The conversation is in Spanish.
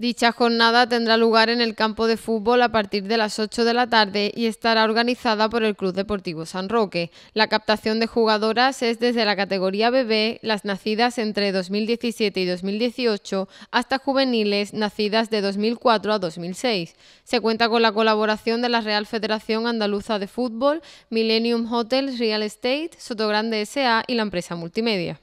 Dicha jornada tendrá lugar en el campo de fútbol a partir de las 8 de la tarde y estará organizada por el Club Deportivo San Roque. La captación de jugadoras es desde la categoría bebé, las nacidas entre 2017 y 2018, hasta juveniles nacidas de 2004 a 2006. Se cuenta con la colaboración de la Real Federación Andaluza de Fútbol, Millennium Hotels Real Estate, Sotogrande SA y la empresa multimedia.